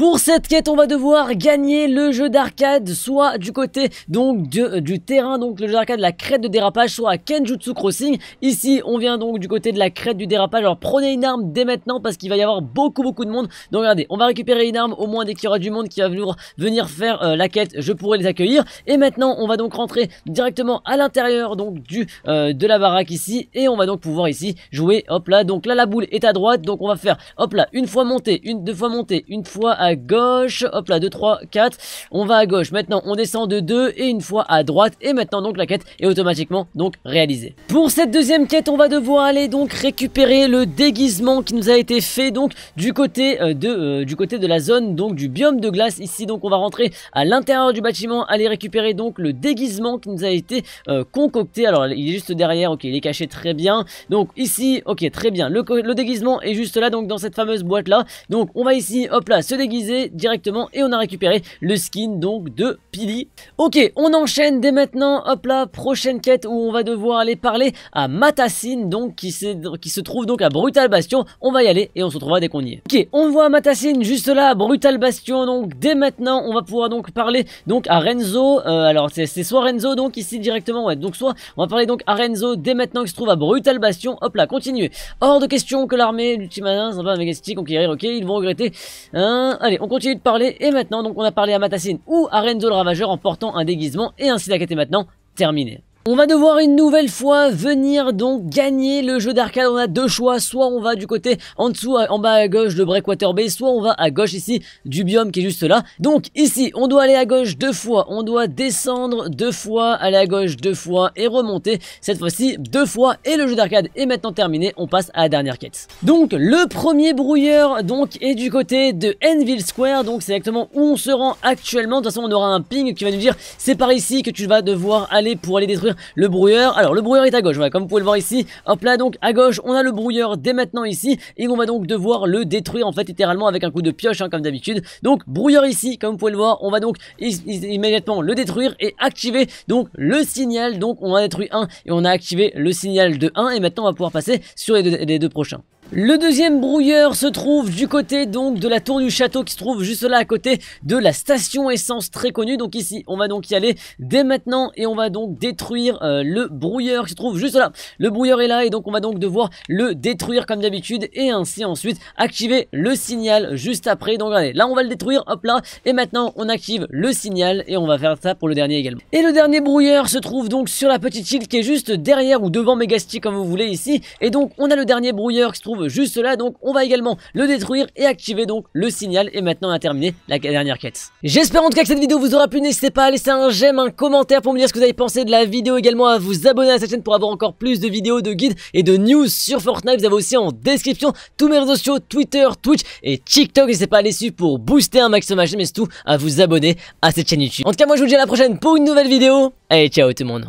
Pour cette quête, on va devoir gagner le jeu d'arcade, soit du côté donc du terrain, donc le jeu d'arcade, la crête de dérapage, soit à Kenjutsu Crossing. Ici, on vient donc du côté de la crête du dérapage. Alors prenez une arme dès maintenant parce qu'il va y avoir beaucoup beaucoup de monde. Donc regardez, on va récupérer une arme au moins dès qu'il y aura du monde qui va venir, faire euh, la quête. Je pourrai les accueillir. Et maintenant, on va donc rentrer directement à l'intérieur donc du euh, de la baraque ici et on va donc pouvoir ici jouer. Hop là, donc là la boule est à droite, donc on va faire hop là une fois montée, une deux fois montée, une fois à gauche. Hop là, 2, 3, 4. On va à gauche. Maintenant, on descend de 2 et une fois à droite. Et maintenant, donc, la quête est automatiquement donc réalisée. Pour cette deuxième quête, on va devoir aller donc récupérer le déguisement qui nous a été fait donc du côté euh, de euh, du côté de la zone donc du biome de glace ici donc on va rentrer à l'intérieur du bâtiment aller récupérer donc le déguisement qui nous a été euh, concocté alors il est juste derrière ok il est caché très bien donc ici ok très bien le, le déguisement est juste là donc dans cette fameuse boîte là donc on va ici hop là se déguiser directement et on a récupéré le skin donc de Pili. Ok, on enchaîne dès maintenant, hop là, prochaine quête où on va devoir aller parler à Matassine donc qui, se trouve donc à Brutal Bastion. On va y aller et on se retrouvera dès qu'on y est. Ok, on voit Matassine juste là, Brutal Bastion donc dès maintenant on va pouvoir donc parler donc à Renzo. Euh, alors c'est soit Renzo donc ici directement ouais, donc soit on va parler donc à Renzo dès maintenant qui se trouve à Brutal Bastion. Hop là, continuez. Hors de question que l'armée, l'ultimanins, sympa, mégastique, conquérir, ok, ils vont regretter. Hein, allez, on continue de parler, et maintenant, donc on a parlé à Matassine ou à Renzo le Ravageur en portant un déguisement, et ainsi la quête est maintenant terminée. On va devoir une nouvelle fois venir donc gagner le jeu d'arcade. On a deux choix. Soit on va du côté en dessous, en bas à gauche de Breakwater Bay, soit on va à gauche ici du biome qui est juste là. Donc ici, on doit aller à gauche deux fois. On doit descendre deux fois, aller à gauche deux fois et remonter cette fois-ci deux fois. Et le jeu d'arcade est maintenant terminé. On passe à la dernière quête. Donc le premier brouilleur donc est du côté de Enville Square. Donc c'est exactement où on se rend actuellement. De toute façon, on aura un ping qui va nous dire c'est par ici que tu vas devoir aller pour aller détruire le brouilleur. Alors le brouilleur est à gauche, comme vous pouvez le voir ici. Hop là, donc à gauche, on a le brouilleur dès maintenant ici. Et on va donc devoir le détruire en fait littéralement avec un coup de pioche, hein, comme d'habitude. Donc brouilleur ici, comme vous pouvez le voir, on va donc immédiatement le détruire et activer donc le signal. Donc on a détruit un et on a activé le signal de 1. Et maintenant on va pouvoir passer sur les deux prochains. Le deuxième brouilleur se trouve du côté donc de la tour du château qui se trouve juste là à côté de la station essence très connue. Donc ici, on va donc y aller dès maintenant et on va donc détruire euh, le brouilleur qui se trouve juste là. Le brouilleur est là et donc on va donc devoir le détruire comme d'habitude et ainsi ensuite activer le signal juste après. Donc regardez, là on va le détruire, hop là, et maintenant on active le signal et on va faire ça pour le dernier également. Et le dernier brouilleur se trouve donc sur la petite île qui est juste derrière ou devant Megasti comme vous voulez ici. Et donc on a le dernier brouilleur qui se trouve euh, juste là, donc on va également le détruire et activer donc le signal et maintenant à terminé la dernière quête. J'espère en tout cas que cette vidéo vous aura plu, n'hésitez pas à laisser un j'aime, un commentaire pour me dire ce que vous avez pensé de la vidéo, également à vous abonner à cette chaîne pour avoir encore plus de vidéos, de guides et de news sur Fortnite, vous avez aussi en description tous mes réseaux sociaux, Twitter, Twitch et TikTok, n'hésitez pas à aller suivre pour booster un maximum et surtout à vous abonner à cette chaîne YouTube. En tout cas moi je vous dis à la prochaine pour une nouvelle vidéo, allez ciao tout le monde